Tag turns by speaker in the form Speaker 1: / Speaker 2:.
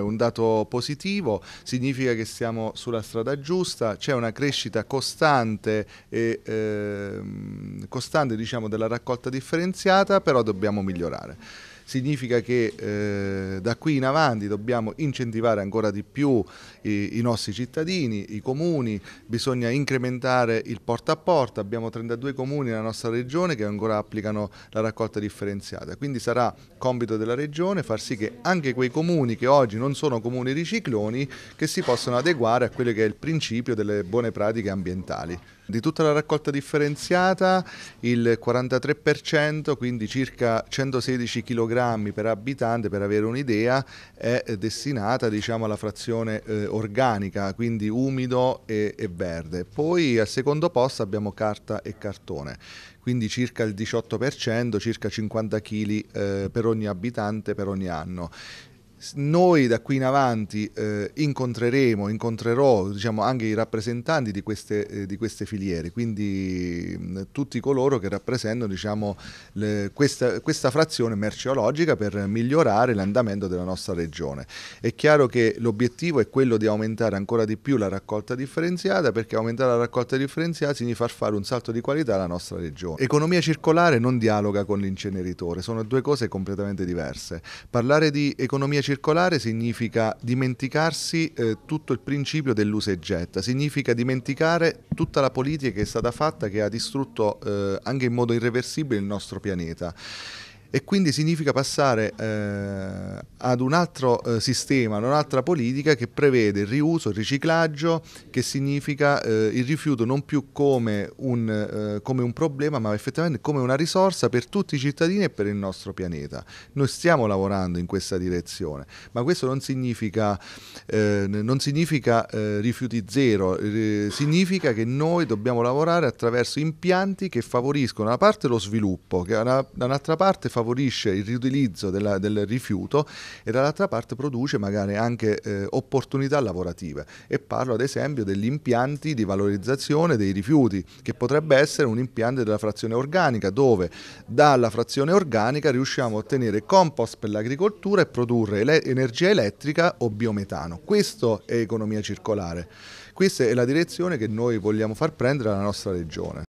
Speaker 1: È un dato positivo, significa che siamo sulla strada giusta, c'è una crescita costante, e, eh, costante diciamo, della raccolta differenziata, però dobbiamo migliorare significa che eh, da qui in avanti dobbiamo incentivare ancora di più i, i nostri cittadini, i comuni, bisogna incrementare il porta a porta, abbiamo 32 comuni nella nostra regione che ancora applicano la raccolta differenziata, quindi sarà compito della regione far sì che anche quei comuni che oggi non sono comuni ricicloni che si possano adeguare a quello che è il principio delle buone pratiche ambientali. Di tutta la raccolta differenziata il 43%, quindi circa 116 kg grammi per abitante, per avere un'idea, è destinata diciamo, alla frazione eh, organica, quindi umido e, e verde. Poi al secondo posto abbiamo carta e cartone quindi circa il 18%, circa 50 kg eh, per ogni abitante per ogni anno noi da qui in avanti eh, incontreremo, incontrerò diciamo, anche i rappresentanti di queste, eh, di queste filiere, quindi mh, mm, tutti coloro che rappresentano diciamo, le, questa, questa, frazione merceologica per migliorare l'andamento della nostra regione. È chiaro che l'obiettivo è quello di aumentare ancora di più la raccolta differenziata perché aumentare la raccolta differenziata significa far fare un salto di qualità alla nostra regione. Economia circolare non dialoga con l'inceneritore, sono due cose completamente diverse. Parlare di economia circolare circolare significa dimenticarsi eh, tutto il principio dell'usa e getta, significa dimenticare tutta la politica che è stata fatta, che ha distrutto eh, anche in modo irreversibile il nostro pianeta e quindi significa passare eh, ad un altro eh, sistema, ad un'altra politica che prevede il riuso, il riciclaggio, che significa eh, il rifiuto non più come un, eh, come un, problema, ma effettivamente come una risorsa per tutti i cittadini e per il nostro pianeta. Noi stiamo lavorando in questa direzione, ma questo non significa, eh, non significa eh, rifiuti zero, eh, significa che noi dobbiamo lavorare attraverso impianti che favoriscono da una parte lo sviluppo, che da un'altra parte favorisce il riutilizzo della, del rifiuto e dall'altra parte produce magari anche eh, opportunità lavorative e parlo ad esempio degli impianti di valorizzazione dei rifiuti che potrebbe essere un impianto della frazione organica dove dalla frazione organica riusciamo a ottenere compost per l'agricoltura e produrre ele energia elettrica o biometano. Questo è economia circolare. Questa è la direzione che noi vogliamo far prendere alla nostra regione.